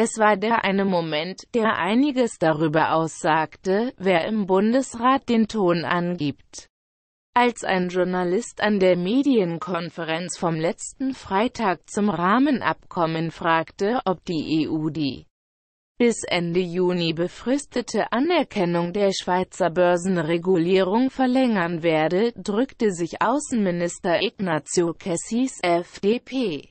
Es war der eine Moment, der einiges darüber aussagte, wer im Bundesrat den Ton angibt. Als ein Journalist an der Medienkonferenz vom letzten Freitag zum Rahmenabkommen fragte, ob die EU die bis Ende Juni befristete Anerkennung der Schweizer Börsenregulierung verlängern werde, drückte sich Außenminister Ignazio Cassis FDP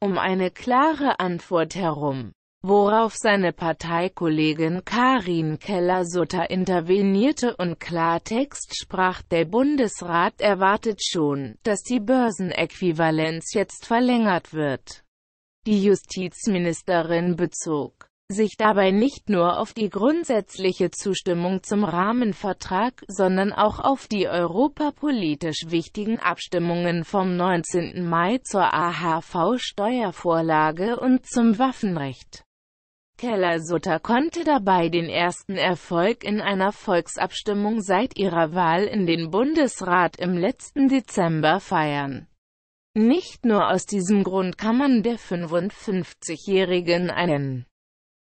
um eine klare Antwort herum worauf seine Parteikollegin Karin Keller-Sutter intervenierte und Klartext sprach, der Bundesrat erwartet schon, dass die Börsenäquivalenz jetzt verlängert wird. Die Justizministerin bezog sich dabei nicht nur auf die grundsätzliche Zustimmung zum Rahmenvertrag, sondern auch auf die europapolitisch wichtigen Abstimmungen vom 19. Mai zur AHV-Steuervorlage und zum Waffenrecht. Keller-Sutter konnte dabei den ersten Erfolg in einer Volksabstimmung seit ihrer Wahl in den Bundesrat im letzten Dezember feiern. Nicht nur aus diesem Grund kann man der 55-Jährigen einen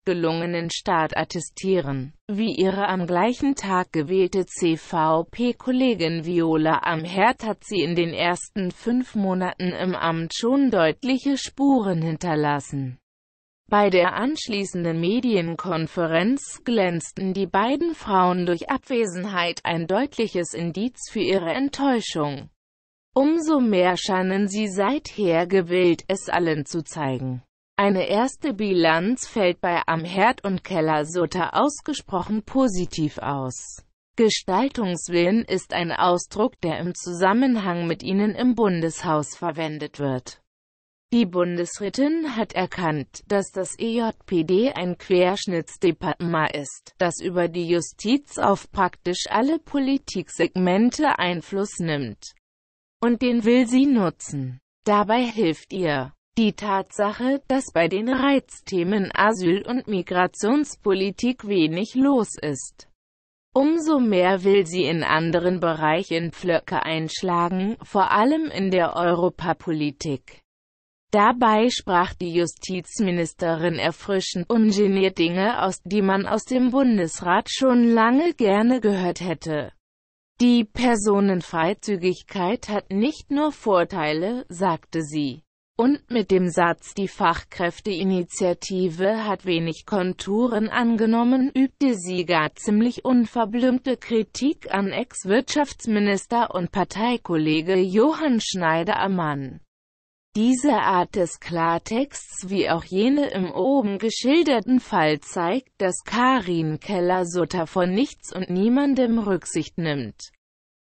gelungenen Start attestieren, wie ihre am gleichen Tag gewählte CVP-Kollegin Viola Amherd hat sie in den ersten fünf Monaten im Amt schon deutliche Spuren hinterlassen. Bei der anschließenden Medienkonferenz glänzten die beiden Frauen durch Abwesenheit ein deutliches Indiz für ihre Enttäuschung. Umso mehr scheinen sie seither gewillt, es allen zu zeigen. Eine erste Bilanz fällt bei Amherd und Keller-Sutter ausgesprochen positiv aus. Gestaltungswillen ist ein Ausdruck, der im Zusammenhang mit ihnen im Bundeshaus verwendet wird. Die Bundesrätin hat erkannt, dass das EJPD ein Querschnittsdepartement ist, das über die Justiz auf praktisch alle Politiksegmente Einfluss nimmt. Und den will sie nutzen. Dabei hilft ihr die Tatsache, dass bei den Reizthemen Asyl- und Migrationspolitik wenig los ist. Umso mehr will sie in anderen Bereichen Pflöcke einschlagen, vor allem in der Europapolitik. Dabei sprach die Justizministerin erfrischend ungeniert Dinge aus, die man aus dem Bundesrat schon lange gerne gehört hätte. Die Personenfreizügigkeit hat nicht nur Vorteile, sagte sie. Und mit dem Satz die Fachkräfteinitiative hat wenig Konturen angenommen, übte sie gar ziemlich unverblümte Kritik an Ex-Wirtschaftsminister und Parteikollege Johann schneider am Mann. Diese Art des Klartexts wie auch jene im oben geschilderten Fall zeigt, dass Karin Keller-Sutter von nichts und niemandem Rücksicht nimmt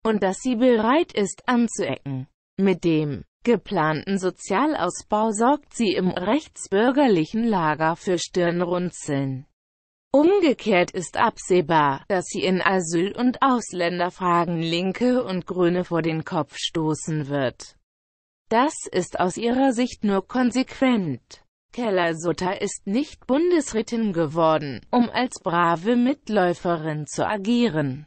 und dass sie bereit ist anzuecken. Mit dem geplanten Sozialausbau sorgt sie im rechtsbürgerlichen Lager für Stirnrunzeln. Umgekehrt ist absehbar, dass sie in Asyl- und Ausländerfragen Linke und Grüne vor den Kopf stoßen wird. Das ist aus ihrer Sicht nur konsequent. Keller-Sutter ist nicht Bundesrätin geworden, um als brave Mitläuferin zu agieren.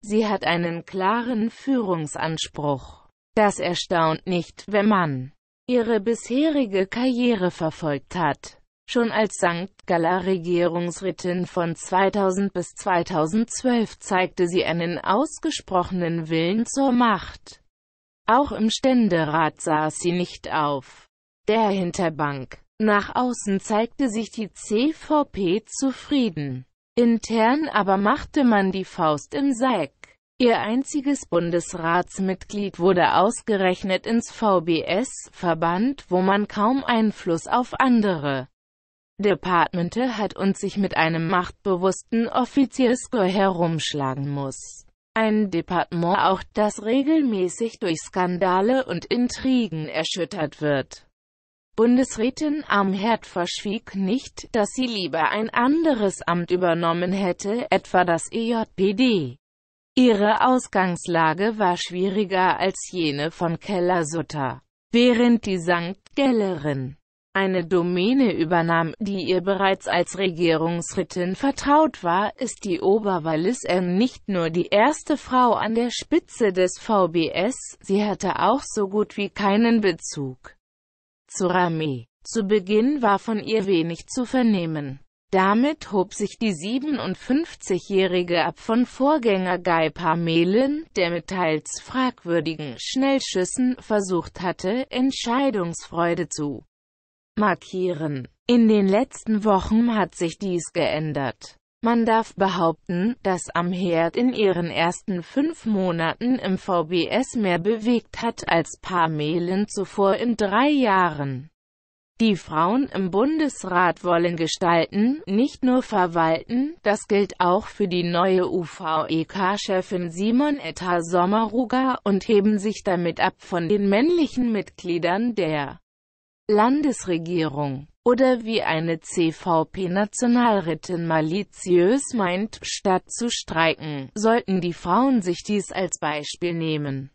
Sie hat einen klaren Führungsanspruch. Das erstaunt nicht, wenn man ihre bisherige Karriere verfolgt hat. Schon als St. Galler Regierungsrätin von 2000 bis 2012 zeigte sie einen ausgesprochenen Willen zur Macht. Auch im Ständerat saß sie nicht auf der Hinterbank. Nach außen zeigte sich die CVP zufrieden. Intern aber machte man die Faust im Sack. Ihr einziges Bundesratsmitglied wurde ausgerechnet ins VBS verbannt, wo man kaum Einfluss auf andere Departmente hat und sich mit einem machtbewussten Offizierscore herumschlagen muss. Ein Departement auch, das regelmäßig durch Skandale und Intrigen erschüttert wird. Bundesrätin Amherd verschwieg nicht, dass sie lieber ein anderes Amt übernommen hätte, etwa das EJPD. Ihre Ausgangslage war schwieriger als jene von Keller-Sutter. Während die Sankt Gellerin eine Domäne übernahm, die ihr bereits als Regierungsrittin vertraut war, ist die Oberwalliserin nicht nur die erste Frau an der Spitze des VBS, sie hatte auch so gut wie keinen Bezug zur Armee. Zu Beginn war von ihr wenig zu vernehmen. Damit hob sich die 57-Jährige ab von Vorgänger Guy Parmelin, der mit teils fragwürdigen Schnellschüssen versucht hatte, Entscheidungsfreude zu markieren. In den letzten Wochen hat sich dies geändert. Man darf behaupten, dass Amherd in ihren ersten fünf Monaten im VBS mehr bewegt hat als paar Pamelen zuvor in drei Jahren. Die Frauen im Bundesrat wollen gestalten, nicht nur verwalten, das gilt auch für die neue UVEK-Chefin Simon Etta Sommerruger und heben sich damit ab von den männlichen Mitgliedern der Landesregierung oder wie eine CVP-Nationalrätin maliziös meint, statt zu streiken, sollten die Frauen sich dies als Beispiel nehmen.